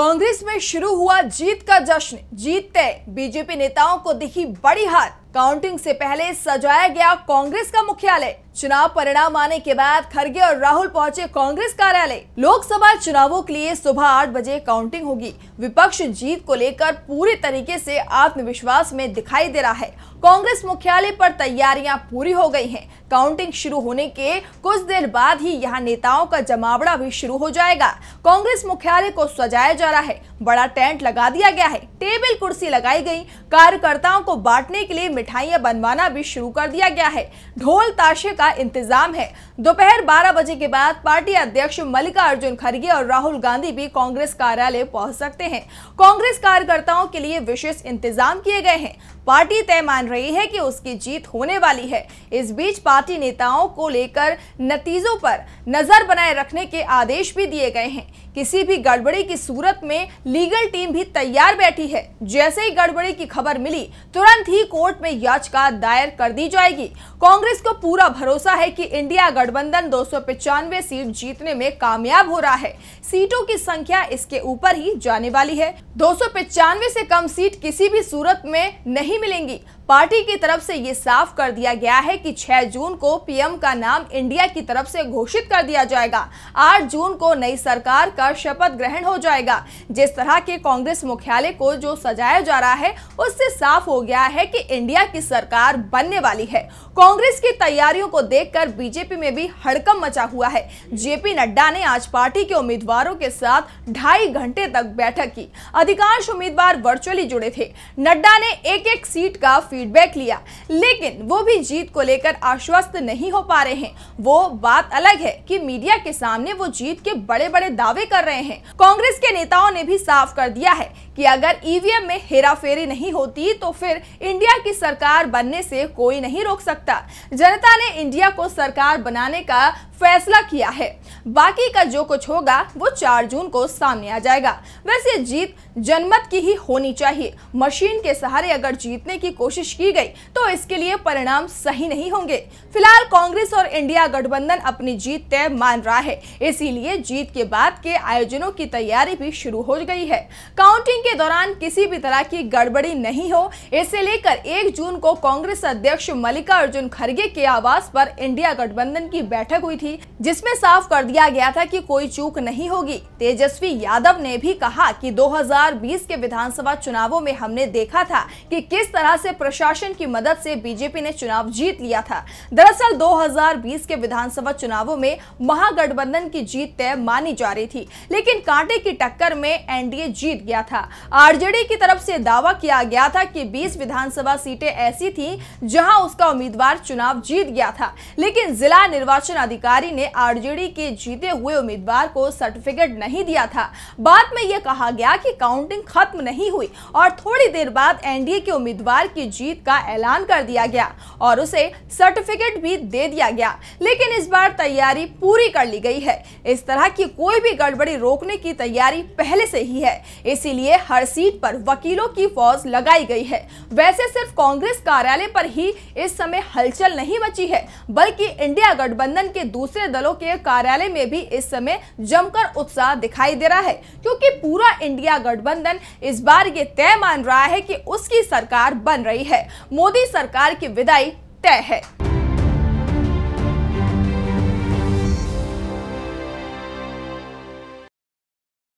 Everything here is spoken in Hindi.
कांग्रेस में शुरू हुआ जीत का जश्न जीत तय बीजेपी नेताओं को दिखी बड़ी हार काउंटिंग से पहले सजाया गया कांग्रेस का मुख्यालय चुनाव परिणाम आने के बाद खरगे और राहुल पहुंचे कांग्रेस कार्यालय लोकसभा चुनावों के लिए सुबह आठ बजे काउंटिंग होगी विपक्ष जीत को लेकर पूरे तरीके से आत्मविश्वास में दिखाई दे रहा है कांग्रेस मुख्यालय पर तैयारियां पूरी हो गई हैं काउंटिंग शुरू होने के कुछ देर बाद ही यहां नेताओं का जमावड़ा भी शुरू हो जाएगा कांग्रेस मुख्यालय को सजाया जा रहा है बड़ा टेंट लगा दिया गया है टेबल कुर्सी लगाई गई कार्यकर्ताओं को बांटने के लिए मिठाइयां बनवाना भी शुरू कर दिया गया है ढोल ताशे का इंतजाम है दोपहर बारह बजे के बाद पार्टी अध्यक्ष मल्लिकार्जुन खड़गे और राहुल गांधी भी कांग्रेस कार्यालय पहुंच सकते हैं कांग्रेस कार्यकर्ताओं के लिए विशेष इंतजाम किए गए हैं पार्टी तय मान रही है कि उसकी जीत होने वाली है इस बीच पार्टी नेताओं को लेकर नतीजों पर नजर बनाए रखने के आदेश भी दिए गए हैं किसी भी गड़बड़ी की सूरत में लीगल टीम भी तैयार बैठी है जैसे ही गड़बड़ी की खबर मिली तुरंत ही कोर्ट में याचिका दायर कर दी जाएगी कांग्रेस को पूरा भरोसा है कि इंडिया गठबंधन दो सीट जीतने में कामयाब हो रहा है सीटों की संख्या इसके ऊपर ही जाने वाली है दो से कम सीट किसी भी सूरत में नहीं मिलेंगी पार्टी की तरफ से ये साफ कर दिया गया है कि 6 जून को पीएम का नाम इंडिया की तरफ से घोषित कर दिया जाएगा 8 जून को नई सरकार का शपथ ग्रहण हो जाएगा जिस तरह के कांग्रेस मुख्यालय को जो सजाया जा रहा है उससे साफ हो गया है कि इंडिया की सरकार बनने वाली है कांग्रेस की तैयारियों को देखकर बीजेपी में भी हड़कम मचा हुआ है जेपी नड्डा ने आज पार्टी के उम्मीदवारों के साथ ढाई घंटे तक बैठक की अधिकांश उम्मीदवार वर्चुअली जुड़े थे नड्डा ने एक एक सीट का फीडबैक लिया लेकिन वो भी जीत को लेकर आश्वस्त नहीं हो पा रहे हैं वो बात अलग है कि मीडिया के सामने वो जीत के बड़े बड़े दावे कर रहे हैं कांग्रेस के नेताओं ने भी साफ कर दिया है कि अगर ईवीएम e में हेराफेरी नहीं होती तो फिर इंडिया की सरकार बनने से कोई नहीं रोक सकता जनता ने इंडिया को सरकार बनाने का फैसला किया है बाकी का जो कुछ होगा वो 4 जून को सामने आ जाएगा वैसे जीत जनमत की ही होनी चाहिए मशीन के सहारे अगर जीतने की कोशिश की गई तो इसके लिए परिणाम सही नहीं होंगे फिलहाल कांग्रेस और इंडिया गठबंधन अपनी जीत तय मान रहा है इसीलिए जीत के बाद के आयोजनों की तैयारी भी शुरू हो गई है काउंटिंग मीटिंग के दौरान किसी भी तरह की गड़बड़ी नहीं हो इसे लेकर 1 जून को कांग्रेस अध्यक्ष मल्लिकार्जुन खड़गे के आवास पर इंडिया गठबंधन की बैठक हुई थी जिसमें साफ कर दिया गया था कि कोई चूक नहीं होगी तेजस्वी यादव ने भी कहा कि 2020 के विधानसभा चुनावों में हमने देखा था कि किस तरह से प्रशासन की मदद से बीजेपी ने चुनाव जीत लिया था दरअसल 2020 के विधानसभा चुनावों में महागठबंधन की जीत तय मानी जा रही थी लेकिन कांटे की टक्कर में एनडीए जीत गया था आरजेडी की तरफ से दावा किया गया था कि 20 विधानसभा सीटें ऐसी थीं जहां उसका उम्मीदवार चुनाव जीत गया था लेकिन जिला निर्वाचन अधिकारी ने आरजेडी के जीते हुए उम्मीदवार को सर्टिफिकेट नहीं दिया था बाद में यह कहा गया कि काउंटिंग खत्म नहीं हुई और थोड़ी देर बाद एनडीए के उम्मीदवार की जीत का ऐलान कर दिया गया और उसे सर्टिफिकेट भी दे दिया गया लेकिन इस बार तैयारी पूरी कर ली गई है इस तरह की कोई भी गड़बड़ी रोकने की तैयारी पहले से ही है इसीलिए हर सीट पर वकीलों की फौज लगाई गई है वैसे सिर्फ कांग्रेस कार्यालय पर ही इस समय हलचल नहीं मची है बल्कि इंडिया गठबंधन के दूसरे दलों के कार्यालय में भी इस समय जमकर उत्साह दिखाई दे रहा है क्योंकि पूरा इंडिया गठबंधन इस बार ये तय मान रहा है कि उसकी सरकार बन रही है मोदी सरकार की विदाई तय है